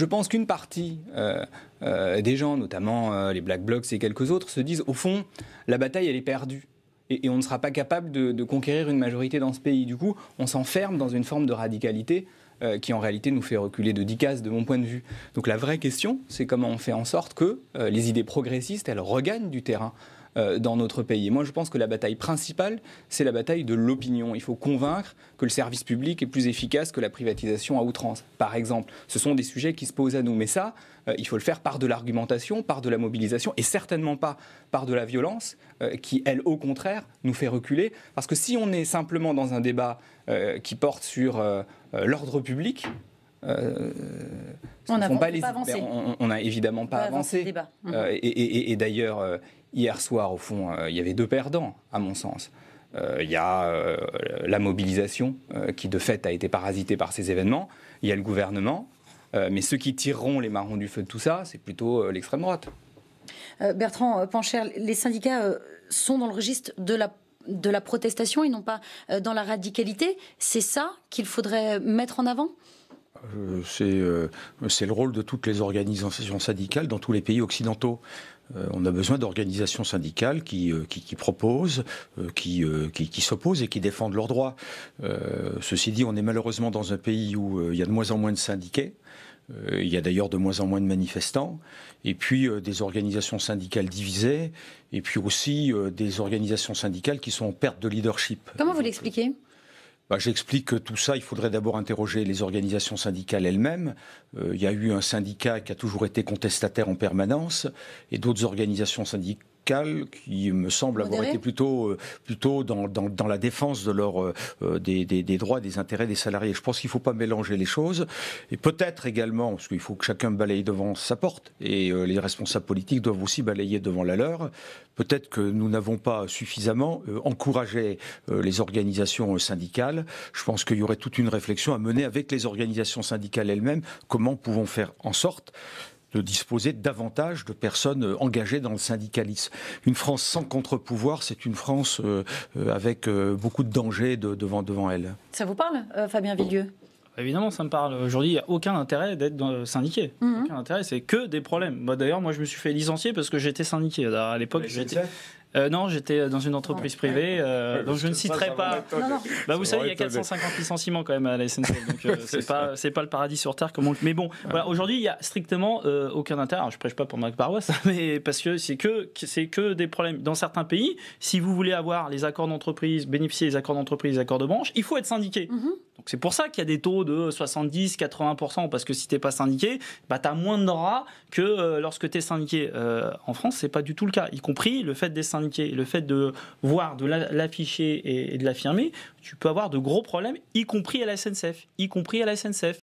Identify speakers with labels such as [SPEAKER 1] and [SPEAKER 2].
[SPEAKER 1] je pense qu'une partie euh, euh, des gens, notamment euh, les Black Blocs et quelques autres, se disent, au fond, la bataille, elle est perdue. Et, on ne sera pas capable de, conquérir une majorité dans ce pays. Du coup, on s'enferme dans une forme de radicalité qui en réalité nous fait reculer de 10 cases de mon point de vue. Donc la vraie question, c'est comment on fait en sorte que les idées progressistes, elles regagnent du terrain. Euh, dans notre pays. Et moi, je pense que la bataille principale, c'est la bataille de l'opinion. Il faut convaincre que le service public est plus efficace que la privatisation à outrance, par exemple. Ce sont des sujets qui se posent à nous. Mais ça, euh, il faut le faire par de l'argumentation, par de la mobilisation, et certainement pas par de la violence, euh, qui, elle, au contraire, nous fait reculer. Parce que si on est simplement dans un débat qui porte sur l'ordre public, on n'a pas, On n'a évidemment pas, avancé. et, et d'ailleurs, Hier soir, au fond, euh, il y avait deux perdants, à mon sens. Euh, il y a euh, la mobilisation, qui de fait a été parasitée par ces événements. Il y a le gouvernement. mais ceux qui tireront les marrons du feu de tout ça, c'est plutôt l'extrême droite.
[SPEAKER 2] Bertrand Pencher, les syndicats sont dans le registre de la de la protestation et non pas dans la radicalité. C'est ça qu'il faudrait mettre en avant
[SPEAKER 3] euh, euh, c'est le rôle de toutes les organisations syndicales dans tous les pays occidentaux euh, on a besoin d'organisations syndicales qui, proposent, qui, s'opposent et qui défendent leurs droits. ceci dit, on est malheureusement dans un pays où il y a de moins en moins de syndiqués. Il y a d'ailleurs de moins en moins de manifestants, et puis des organisations syndicales divisées, et puis aussi des organisations syndicales qui sont en perte de leadership.
[SPEAKER 1] Comment vous l'expliquez
[SPEAKER 3] bah, j'explique que tout ça, il faudrait d'abord interroger les organisations syndicales elles-mêmes. Euh, il y a eu un syndicat qui a toujours été contestataire en permanence et d'autres organisations syndicales qui me semble avoir été plutôt, euh, plutôt dans, la défense de leur, euh, euh, des, des, droits, des intérêts des salariés. Je pense qu'il ne faut pas mélanger les choses. Et peut-être également, parce qu'il faut que chacun balaye devant sa porte, et les responsables politiques doivent aussi balayer devant la leur, peut-être que nous n'avons pas suffisamment encouragé les organisations syndicales. Je pense qu'il y aurait toute une réflexion à mener avec les organisations syndicales elles-mêmes. Comment pouvons nous faire en sorte de disposer davantage de personnes euh, engagées dans le syndicalisme. Une France sans contre-pouvoir, c'est une France euh, euh, avec beaucoup de dangers devant, devant
[SPEAKER 2] elle. Ça vous parle, Fabien Villieu Évidemment, ça me parle. Aujourd'hui, il n'y a aucun intérêt d'être syndiqué. Mhm. Aucun intérêt, c'est que des problèmes. D'ailleurs, moi, je me suis fait licencier parce que j'étais syndiqué. À l'époque, j'étais. Euh, non, j'étais euh, dans une entreprise ah, privée, euh, donc je ne citerai pas. Bah, vous savez, il y a 450 licenciements quand même à la SNCF, donc ce c'est pas c'est pas le paradis sur terre comme on... Mais bon, aujourd'hui il y a strictement aucun intérêt. je je prêche pas pour ma paroisse, mais parce que c'est que c'est que des problèmes dans certains pays. Si vous voulez avoir les accords d'entreprise, bénéficier des accords d'entreprise, des accords de branche, il faut être syndiqué. Mhm. C'est pour ça qu'il y a des taux de 70-80%, parce que si tu n'es pas syndiqué, bah as moins de droits que euh, lorsque tu es syndiqué. Euh, en France, c'est pas du tout le cas, y compris le fait d'être syndiqué, le fait de voir, de l'afficher et, de l'affirmer, tu peux avoir de gros problèmes, y compris à la SNCF, y compris à la SNCF.